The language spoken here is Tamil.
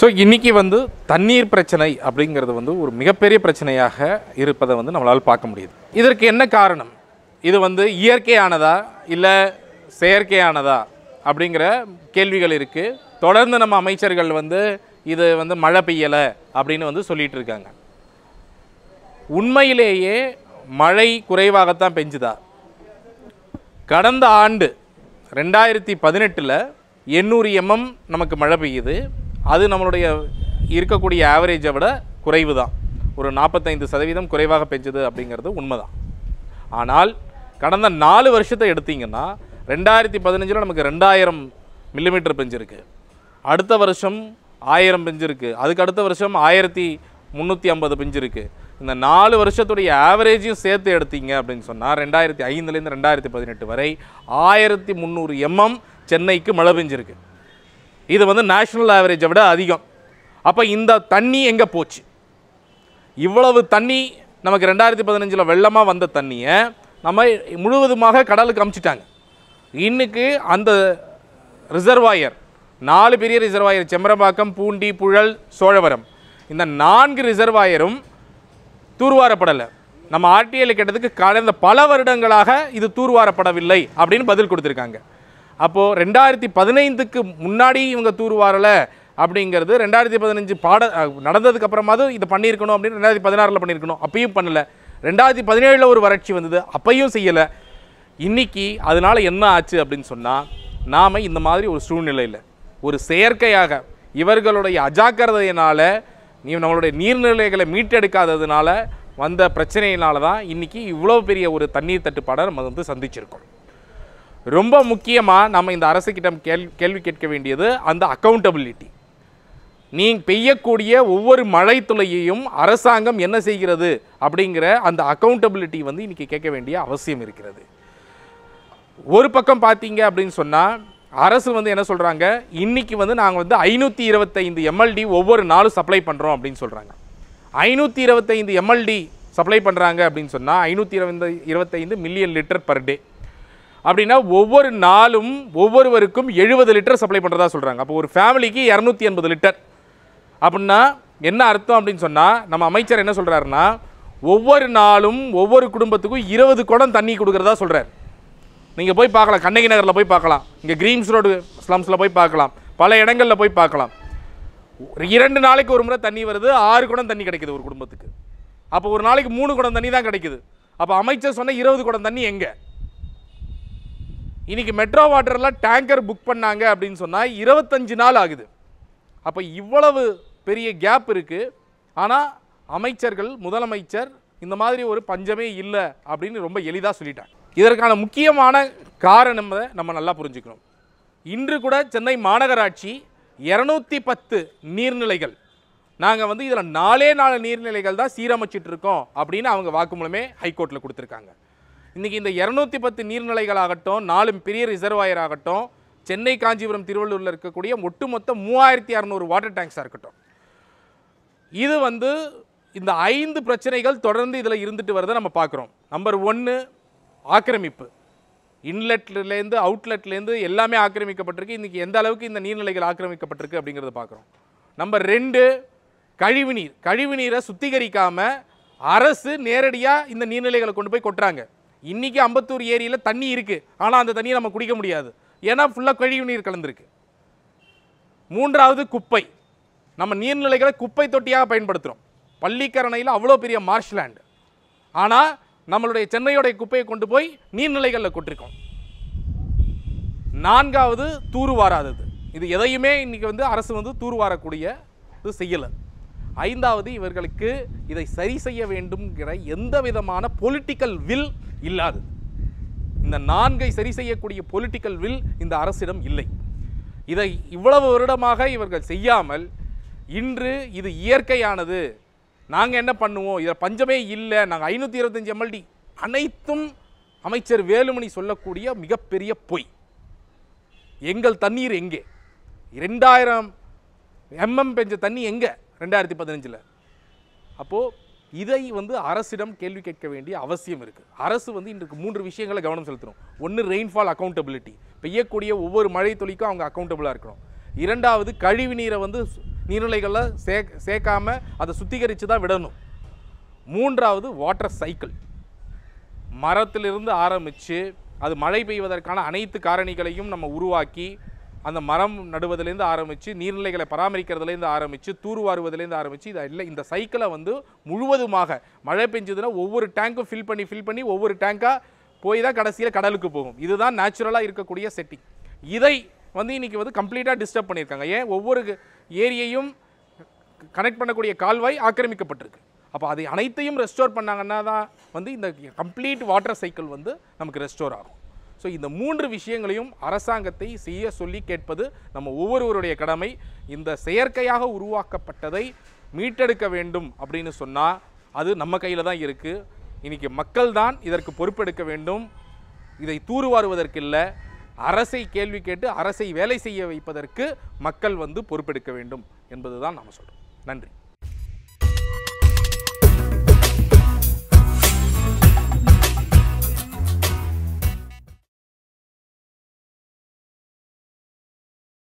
ஸோ இன்றைக்கி வந்து தண்ணீர் பிரச்சனை அப்படிங்கிறது வந்து ஒரு மிகப்பெரிய பிரச்சனையாக இருப்பதை வந்து நம்மளால் பார்க்க முடியுது இதற்கு என்ன காரணம் இது வந்து இயற்கையானதா இல்லை செயற்கையானதா அப்படிங்கிற கேள்விகள் இருக்குது தொடர்ந்து நம்ம அமைச்சர்கள் வந்து இது வந்து மழை பெய்யலை அப்படின்னு வந்து சொல்லிகிட்டு இருக்காங்க உண்மையிலேயே மழை குறைவாகத்தான் பெஞ்சுதா கடந்த ஆண்டு ரெண்டாயிரத்தி பதினெட்டில் எண்ணூறு எம்எம் நமக்கு மழை பெய்யுது அது நம்மளுடைய இருக்கக்கூடிய ஆவரேஜை விட குறைவு தான் ஒரு நாற்பத்தைந்து சதவீதம் குறைவாக பெஞ்சது அப்படிங்கிறது உண்மைதான் ஆனால் கடந்த நாலு வருஷத்தை எடுத்திங்கன்னா ரெண்டாயிரத்தி பதினஞ்சில் நமக்கு ரெண்டாயிரம் மில்லிமீட்டர் பெஞ்சிருக்கு அடுத்த வருஷம் ஆயிரம் பெஞ்சிருக்கு அதுக்கு அடுத்த வருஷம் ஆயிரத்தி முந்நூற்றி ஐம்பது பெஞ்சிருக்கு இந்த நாலு வருஷத்துடைய ஆவரேஜையும் சேர்த்து எடுத்தீங்க அப்படின்னு சொன்னால் ரெண்டாயிரத்தி ஐந்துலேருந்து ரெண்டாயிரத்தி பதினெட்டு வரை ஆயிரத்தி முந்நூறு எம்எம் சென்னைக்கு மழை பெஞ்சிருக்கு இது வந்து நேஷ்னல் ஆவரேஜை விட அதிகம் அப்போ இந்த தண்ணி எங்கே போச்சு இவ்வளவு தண்ணி நமக்கு ரெண்டாயிரத்தி பதினஞ்சில் வெள்ளமாக வந்த தண்ணியை நம்ம முழுவதுமாக கடலுக்கு அமுச்சிட்டாங்க இன்றைக்கு அந்த ரிசர்வாயர் நாலு பெரிய ரிசர்வாயர் செம்பரம்பாக்கம் பூண்டி புழல் சோழவரம் இந்த நான்கு ரிசர்வாயரும் தூர்வாரப்படலை நம்ம ஆர்டிஐயில் கேட்டதுக்கு கடந்த பல வருடங்களாக இது தூர்வாரப்படவில்லை அப்படின்னு பதில் கொடுத்துருக்காங்க அப்போது ரெண்டாயிரத்தி பதினைந்துக்கு முன்னாடி இவங்க தூர் அப்படிங்கிறது ரெண்டாயிரத்தி பதினஞ்சு பாட நடந்ததுக்கு அப்புறமாவது இதை பண்ணியிருக்கணும் அப்படின்னு ரெண்டாயிரத்தி பதினாறில் பண்ணியிருக்கணும் அப்பயும் பண்ணலை ரெண்டாயிரத்தி பதினேழில் ஒரு வறட்சி வந்தது அப்பையும் செய்யலை இன்றைக்கி அதனால் என்ன ஆச்சு அப்படின்னு சொன்னால் நாம் இந்த மாதிரி ஒரு சூழ்நிலையில் ஒரு செயற்கையாக இவர்களுடைய அஜாக்கிரதையினால் நீ நம்மளுடைய நீர்நிலைகளை மீட்டெடுக்காததுனால வந்த பிரச்சனையினால தான் இன்றைக்கி இவ்வளோ பெரிய ஒரு தண்ணீர் தட்டுப்பாடை நம்ம வந்து சந்திச்சிருக்கோம் ரொம்ப முக்கியமாக நம்ம இந்த அரசுக்கிட்ட கேள் கேள்வி கேட்க வேண்டியது அந்த அக்கௌண்டபிலிட்டி நீ பெய்யக்கூடிய ஒவ்வொரு மழை துளையையும் அரசாங்கம் என்ன செய்கிறது அப்படிங்கிற அந்த அக்கௌண்டபிலிட்டி வந்து இன்றைக்கி கேட்க வேண்டிய அவசியம் இருக்கிறது ஒரு பக்கம் பார்த்தீங்க அப்படின்னு சொன்னால் அரசு வந்து என்ன சொல்கிறாங்க இன்றைக்கி வந்து நாங்கள் வந்து ஐநூற்றி இருபத்தைந்து எம்எல்டி ஒவ்வொரு நாளும் சப்ளை பண்ணுறோம் அப்படின்னு சொல்கிறாங்க ஐநூற்றி இருபத்தைந்து எம்எல்டி சப்ளை பண்ணுறாங்க அப்படின்னு சொன்னால் ஐநூற்றி இருபது இருபத்தைந்து மில்லியன் லிட்டர் பர் டே அப்படின்னா ஒவ்வொரு நாளும் ஒவ்வொருவருக்கும் எழுபது லிட்டர் சப்ளை பண்ணுறதா சொல்கிறாங்க அப்போ ஒரு ஃபேமிலிக்கு இரநூத்தி எண்பது லிட்டர் அப்படின்னா என்ன அர்த்தம் அப்படின்னு சொன்னால் நம்ம அமைச்சர் என்ன சொல்கிறாருன்னா ஒவ்வொரு நாளும் ஒவ்வொரு குடும்பத்துக்கும் இருபது குடம் தண்ணி கொடுக்குறதா சொல்கிறார் நீங்கள் போய் பார்க்கலாம் கண்ணகி நகரில் போய் பார்க்கலாம் இங்கே கிரீன்ஸ் ரோடு ஸ்லம்ஸில் போய் பார்க்கலாம் பல இடங்களில் போய் பார்க்கலாம் இரண்டு நாளைக்கு ஒரு முறை தண்ணி வருது ஆறு குடம் தண்ணி கிடைக்குது ஒரு குடும்பத்துக்கு அப்போ ஒரு நாளைக்கு மூணு குடம் தண்ணி தான் கிடைக்குது அப்போ அமைச்சர் சொன்ன இருபது குடம் தண்ணி எங்கே இன்றைக்கி மெட்ரோ வாட்டர்லாம் டேங்கர் புக் பண்ணாங்க அப்படின்னு சொன்னால் இருபத்தஞ்சு நாள் ஆகுது அப்போ இவ்வளவு பெரிய கேப் இருக்குது ஆனால் அமைச்சர்கள் முதலமைச்சர் இந்த மாதிரி ஒரு பஞ்சமே இல்லை அப்படின்னு ரொம்ப எளிதாக சொல்லிட்டாங்க இதற்கான முக்கியமான காரணம் நம்ம நல்லா புரிஞ்சுக்கணும் இன்று கூட சென்னை மாநகராட்சி இரநூத்தி பத்து நீர்நிலைகள் நாங்கள் வந்து இதில் நாலே நாலு நீர்நிலைகள் தான் சீரமைச்சிட்டு இருக்கோம் அப்படின்னு அவங்க வாக்குமூலமே ஹைகோர்ட்டில் கொடுத்துருக்காங்க இன்றைக்கி இந்த இரநூத்தி பத்து நீர்நிலைகளாகட்டும் நாலு பெரிய ரிசர்வாயர் ஆகட்டும் சென்னை காஞ்சிபுரம் திருவள்ளூரில் இருக்கக்கூடிய ஒட்டுமொத்த மூவாயிரத்தி அறநூறு வாட்டர் டேங்க்ஸாக இருக்கட்டும் இது வந்து இந்த ஐந்து பிரச்சனைகள் தொடர்ந்து இதில் இருந்துட்டு வரதை நம்ம பார்க்குறோம் நம்பர் ஒன்று ஆக்கிரமிப்பு இன்லெட்லேருந்து அவுட்லெட்லேருந்து எல்லாமே ஆக்கிரமிக்கப்பட்டிருக்கு இன்றைக்கி எந்த அளவுக்கு இந்த நீர்நிலைகள் ஆக்கிரமிக்கப்பட்டிருக்கு அப்படிங்கிறத பார்க்குறோம் நம்பர் ரெண்டு கழிவுநீர் கழிவுநீரை சுத்திகரிக்காமல் அரசு நேரடியாக இந்த நீர்நிலைகளை கொண்டு போய் கொட்டுறாங்க இன்றைக்கி அம்பத்தூர் ஏரியில் தண்ணி இருக்குது ஆனால் அந்த தண்ணியை நம்ம குடிக்க முடியாது ஏன்னா ஃபுல்லாக கழிவு நீர் கலந்துருக்கு மூன்றாவது குப்பை நம்ம நீர்நிலைகளை குப்பை தொட்டியாக பயன்படுத்துகிறோம் பள்ளிக்கரணையில் அவ்வளோ பெரிய லேண்டு ஆனால் நம்மளுடைய சென்னையோடைய குப்பையை கொண்டு போய் நீர்நிலைகளில் கொட்டிருக்கோம் நான்காவது தூர்வாராதது இது எதையுமே இன்றைக்கி வந்து அரசு வந்து தூர்வாரக்கூடிய இது செய்யலை ஐந்தாவது இவர்களுக்கு இதை சரி செய்ய வேண்டும்ங்கிற எந்த விதமான பொலிட்டிக்கல் வில் இல்லாதது இந்த நான்கை சரி செய்யக்கூடிய பொலிட்டிக்கல் வில் இந்த அரசிடம் இல்லை இதை இவ்வளவு வருடமாக இவர்கள் செய்யாமல் இன்று இது இயற்கையானது நாங்கள் என்ன பண்ணுவோம் இதில் பஞ்சமே இல்லை நாங்கள் ஐநூற்றி இருபத்தஞ்சி எம்எல்டி அனைத்தும் அமைச்சர் வேலுமணி சொல்லக்கூடிய மிகப்பெரிய பொய் எங்கள் தண்ணீர் எங்கே ரெண்டாயிரம் எம்எம் பெஞ்ச தண்ணி எங்கே ரெண்டாயிரத்தி பதினஞ்சில் அப்போது இதை வந்து அரசிடம் கேள்வி கேட்க வேண்டிய அவசியம் இருக்குது அரசு வந்து இன்றைக்கு மூன்று விஷயங்களை கவனம் செலுத்தணும் ஒன்று ரெயின்ஃபால் அக்கௌண்டபிலிட்டி பெய்யக்கூடிய ஒவ்வொரு மழை தொழிக்கும் அவங்க அக்கௌண்டபிளாக இருக்கணும் இரண்டாவது கழிவு நீரை வந்து நீர்நிலைகளில் சே சேர்க்காமல் அதை சுத்திகரித்து தான் விடணும் மூன்றாவது வாட்டர் சைக்கிள் மரத்திலிருந்து ஆரம்பித்து அது மழை பெய்வதற்கான அனைத்து காரணிகளையும் நம்ம உருவாக்கி அந்த மரம் நடுவதுலேருந்து ஆரம்பித்து நீர்நிலைகளை பராமரிக்கிறதுலேருந்து ஆரம்பித்து தூர்வாருவதுலேருந்து ஆரம்பித்து இதை இல்லை இந்த சைக்கிளை வந்து முழுவதுமாக மழை பெஞ்சதுன்னா ஒவ்வொரு டேங்க்கும் ஃபில் பண்ணி ஃபில் பண்ணி ஒவ்வொரு டேங்காக போய் தான் கடைசியில் கடலுக்கு போகும் இதுதான் நேச்சுரலாக இருக்கக்கூடிய செட்டிங் இதை வந்து இன்றைக்கி வந்து கம்ப்ளீட்டாக டிஸ்டர்ப் பண்ணியிருக்காங்க ஏன் ஒவ்வொரு ஏரியையும் கனெக்ட் பண்ணக்கூடிய கால்வாய் ஆக்கிரமிக்கப்பட்டிருக்கு அப்போ அதை அனைத்தையும் ரெஸ்டோர் பண்ணாங்கன்னா தான் வந்து இந்த கம்ப்ளீட் வாட்டர் சைக்கிள் வந்து நமக்கு ரெஸ்டோர் ஆகும் ஸோ இந்த மூன்று விஷயங்களையும் அரசாங்கத்தை செய்ய சொல்லி கேட்பது நம்ம ஒவ்வொருவருடைய கடமை இந்த செயற்கையாக உருவாக்கப்பட்டதை மீட்டெடுக்க வேண்டும் அப்படின்னு சொன்னால் அது நம்ம கையில் தான் இருக்குது இன்றைக்கி மக்கள் தான் இதற்கு பொறுப்பெடுக்க வேண்டும் இதை தூர்வாருவதற்கு இல்லை அரசை கேள்வி கேட்டு அரசை வேலை செய்ய வைப்பதற்கு மக்கள் வந்து பொறுப்பெடுக்க வேண்டும் என்பது தான் நாம் சொல்கிறோம் நன்றி